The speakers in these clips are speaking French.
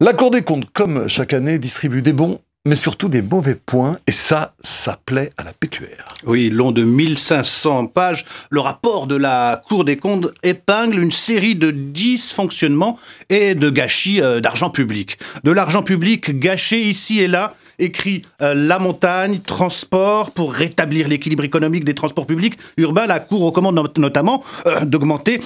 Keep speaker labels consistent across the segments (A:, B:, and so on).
A: La Cour des comptes, comme chaque année, distribue des bons mais surtout des mauvais points, et ça, ça plaît à la PQR. Oui, long de 1500 pages, le rapport de la Cour des comptes épingle une série de dysfonctionnements et de gâchis euh, d'argent public. De l'argent public gâché ici et là, écrit euh, La Montagne, Transport, pour rétablir l'équilibre économique des transports publics urbains, la Cour recommande notamment euh, d'augmenter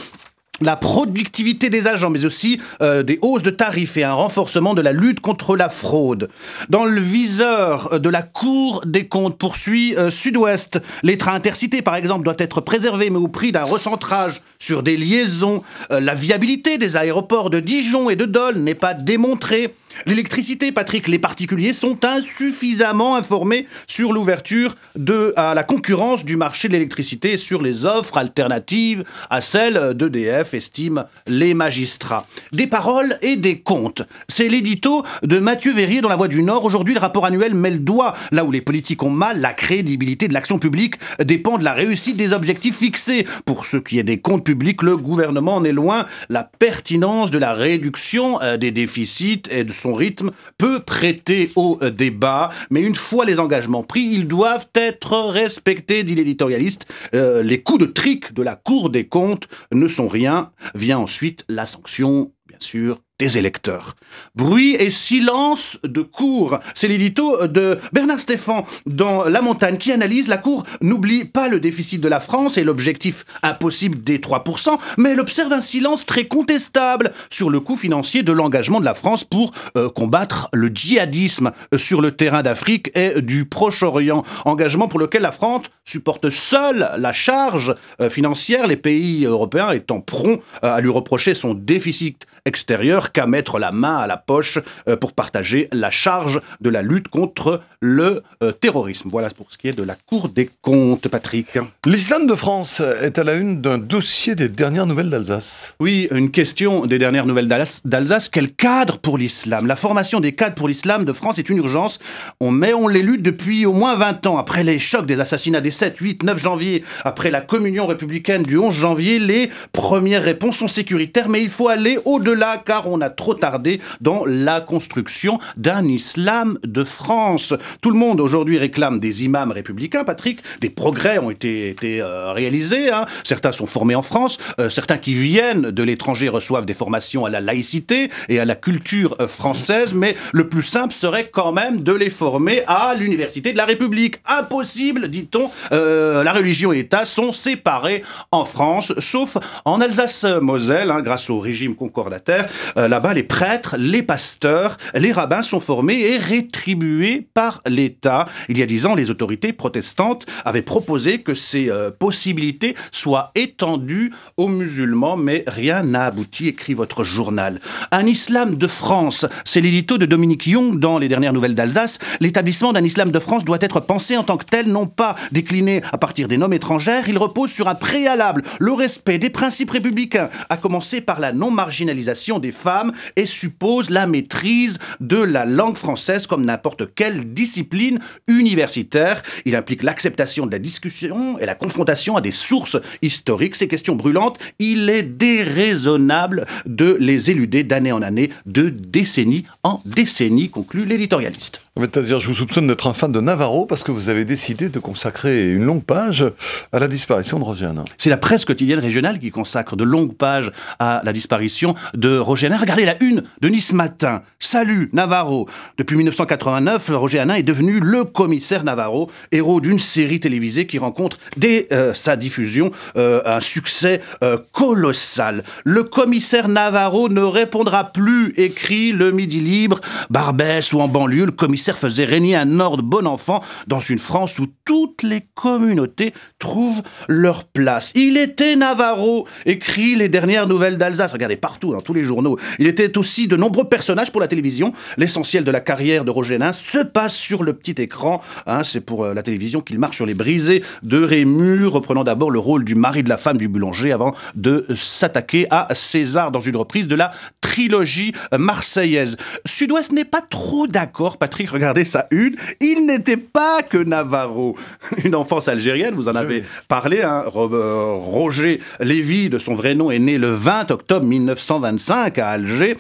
A: la productivité des agents, mais aussi euh, des hausses de tarifs et un renforcement de la lutte contre la fraude. Dans le viseur euh, de la Cour des comptes poursuit euh, Sud-Ouest, les trains intercités par exemple doivent être préservés, mais au prix d'un recentrage sur des liaisons. la viabilité des aéroports de Dijon et de Dole n'est pas démontrée. L'électricité, Patrick, les particuliers sont insuffisamment informés sur l'ouverture de, à la concurrence du marché de l'électricité sur les offres alternatives à celles d'EDF, estiment les magistrats. Des paroles et des comptes. C'est l'édito de Mathieu Verrier dans La Voix du Nord. Aujourd'hui, le rapport annuel met le doigt là où les politiques ont mal. La crédibilité de l'action publique dépend de la réussite des objectifs fixés. Pour ce qui est des comptes publics, le gouvernement en est loin. La pertinence de la réduction euh, des déficits et de son rythme, peut prêter au euh, débat, mais une fois les engagements pris, ils doivent être respectés, dit l'éditorialiste. Euh, les coups de trique de la Cour des comptes ne sont rien. Vient ensuite la sanction, bien sûr, électeurs. Bruit et silence de cour. C'est l'édito de Bernard Stéphan dans La Montagne qui analyse la cour n'oublie pas le déficit de la France et l'objectif impossible des 3%, mais elle observe un silence très contestable sur le coût financier de l'engagement de la France pour euh, combattre le djihadisme sur le terrain d'Afrique et du Proche-Orient. Engagement pour lequel la France supporte seule la charge euh, financière, les pays européens étant prompts euh, à lui reprocher son déficit extérieur qu'à mettre la main à la poche euh, pour partager la charge de la lutte contre le euh, terrorisme. Voilà pour ce qui est de la Cour des comptes, Patrick. L'islam de France est à la une d'un dossier des dernières nouvelles d'Alsace. Oui, une question des dernières nouvelles d'Alsace. Quel cadre pour l'islam La formation des cadres pour l'islam de France est une urgence. On met, on les lutte depuis au moins 20 ans. Après les chocs des assassinats des 7, 8, 9 janvier, après la communion républicaine du 11 janvier, les premières réponses sont sécuritaires, mais il faut aller au-delà car on on a trop tardé dans la construction d'un islam de France. Tout le monde aujourd'hui réclame des imams républicains, Patrick. Des progrès ont été, été euh, réalisés. Hein. Certains sont formés en France. Euh, certains qui viennent de l'étranger reçoivent des formations à la laïcité et à la culture euh, française. Mais le plus simple serait quand même de les former à l'université de la République. Impossible, dit-on. la religion et l'État sont séparés en France, sauf en Alsace-Moselle, hein, grâce au régime concordataire. Euh, là-bas, les prêtres, les pasteurs, les rabbins sont formés et rétribués par l'État. Il y a dix ans, les autorités protestantes avaient proposé que ces euh, possibilités soient étendues aux musulmans, mais rien n'a abouti, écrit votre journal. Un islam de France, c'est l'édito de Dominique Young dans Les Dernières Nouvelles d'Alsace. L'établissement d'un islam de France doit être pensé en tant que tel, non pas décliné à partir des noms étrangères. Il repose sur un préalable, le respect des principes républicains, à commencer par la non-marginalisation des femmes et suppose la maîtrise de la langue française comme n'importe quelle discipline universitaire. Il implique l'acceptation de la discussion et la confrontation à des sources historiques. Ces questions brûlantes, il est déraisonnable de les éluder d'année en année, de décennie en décennie, conclut l'éditorialiste. C'est-à-dire, je vous soupçonne d'être un fan de Navarro parce que vous avez décidé de consacrer une longue page à la disparition de Roger Hanin. C'est la presse quotidienne régionale qui consacre de longues pages à la disparition de Roger Hanin. Regardez la une de Nice Matin. Salut Navarro. Depuis 1989, Roger Hanin est devenu le commissaire Navarro, héros d'une série télévisée qui rencontre dès euh, sa diffusion euh, un succès euh, colossal. Le commissaire Navarro ne répondra plus, écrit le Midi Libre, Barbès ou en banlieue, le commissaire faisait régner un ordre bon enfant dans une France où toutes les communautés trouvent leur place. Il était Navarro, écrit les dernières nouvelles d'Alsace, regardez partout, dans tous les journaux. Il était aussi de nombreux personnages pour la télévision. L'essentiel de la carrière de Roger Nain se passe sur le petit écran. Hein. C'est pour euh, la télévision qu'il marche sur les brisées de Rému, reprenant d'abord le rôle du mari de la femme du boulanger avant de s'attaquer à César dans une reprise de la trilogie euh, marseillaise. Sud-Ouest n'est pas trop d'accord, Patrick, regardez sa une. Il n'était pas que Navarro. Une enfance algérienne, vous en avez parlé, hein. euh, Roger Lévy, de son vrai nom, est né le 20 octobre 1925 à Alger.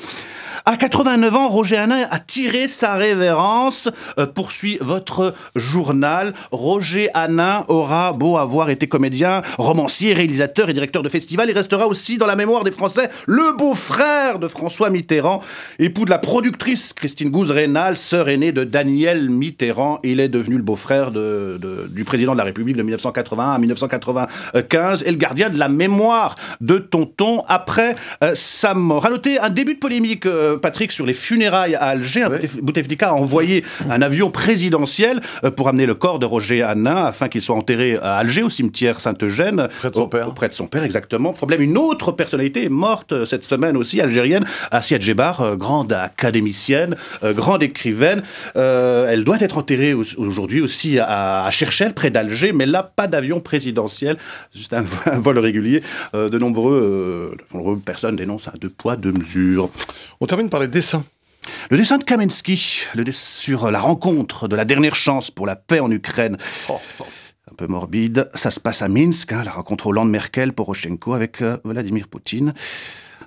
A: À 89 ans, Roger Hanin a tiré sa révérence, euh, poursuit votre journal. Roger Hanin aura beau avoir été comédien, romancier, réalisateur et directeur de festival, il restera aussi dans la mémoire des Français le beau-frère de François Mitterrand, époux de la productrice Christine Gouze-Rénal, sœur aînée de Daniel Mitterrand. Il est devenu le beau-frère du président de la République de 1981 à 1995 et le gardien de la mémoire de Tonton après euh, sa mort. A noter un début de polémique. Euh, euh, Patrick, sur les funérailles à Alger, Bouteflika a envoyé un avion présidentiel euh, pour amener le corps de Roger Anna afin qu'il soit enterré à Alger, au cimetière Saint-Eugène. Près de son père. Près de son père, exactement. Problème, une autre personnalité est morte euh, cette semaine aussi, algérienne, Assia Djebar, grande académicienne, grande écrivaine. elle doit être enterrée aujourd'hui aussi à, Cherchel, près d'Alger, mais là, pas d'avion présidentiel, juste un, vol régulier. de, nombreux, nombreuses personnes dénoncent un deux poids, deux mesures. On par les dessins. Le dessin de Kamensky le sur la rencontre de la dernière chance pour la paix en Ukraine. Oh, oh. Un peu morbide, ça se passe à Minsk, hein, la rencontre Hollande-Merkel, Poroshenko avec euh, Vladimir Poutine,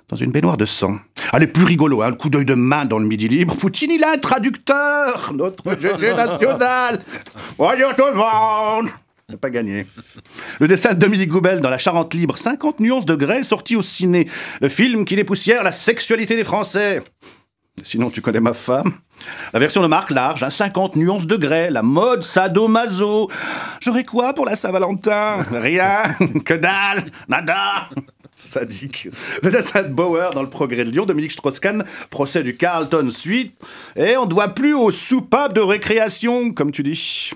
A: dans une baignoire de sang. Allez, plus rigolo, Un hein, coup d'œil de main dans le midi libre. Poutine, il a un traducteur, notre GG national. Voyons tout le monde n'a pas gagné. Le dessin de Dominique Goubel dans La Charente Libre, 50 nuances de grès, sorti au ciné. Le film qui dépoussière la sexualité des Français. Sinon, tu connais ma femme. La version de Marc Large, à hein, 50 nuances de grès, la mode sadomaso. J'aurais quoi pour la Saint-Valentin Rien, que dalle, nada sadique. Le dessin de Bauer dans le progrès de Lyon, Dominique Strauss-Kahn, procès du Carlton Suite, et on ne doit plus aux soupapes de récréation, comme tu dis.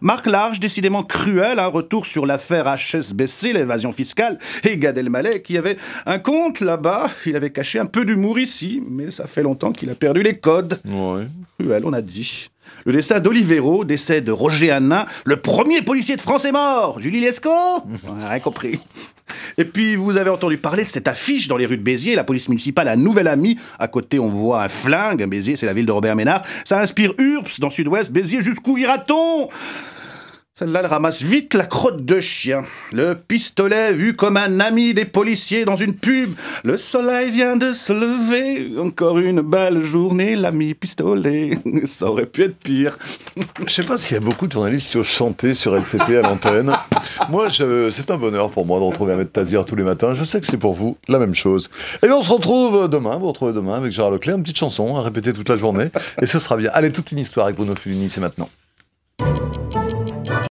A: Marc Large, décidément cruel, un retour sur l'affaire HSBC, l'évasion fiscale, et Gad Elmaleh qui avait un compte là-bas, il avait caché un peu d'humour ici, mais ça fait longtemps qu'il a perdu les codes. Ouais. Cruel, on a dit. Le dessin d'Olivero, décès de Roger Anna, le premier policier de France est mort Julie Lescaut rien compris. Et puis, vous avez entendu parler de cette affiche dans les rues de Béziers, la police municipale, à nouvel amie. À côté, on voit un flingue. Béziers, c'est la ville de Robert Ménard. Ça inspire URPS dans Sud-Ouest. Béziers, jusqu'où ira-t-on celle-là, elle ramasse vite la crotte de chien. Le pistolet vu comme un ami des policiers dans une pub. Le soleil vient de se lever. Encore une belle journée, l'ami pistolet. Ça aurait pu être pire. Je sais pas s'il y a beaucoup de journalistes qui ont chanté sur LCP à l'antenne. moi, c'est un bonheur pour moi de retrouver maître Tazir tous les matins. Je sais que c'est pour vous la même chose. Et eh bien, on se retrouve demain. Vous, vous retrouvez demain avec Gérard Leclerc. Une petite chanson à répéter toute la journée. Et ce sera bien. Allez, toute une histoire avec Bruno Fulini. C'est maintenant.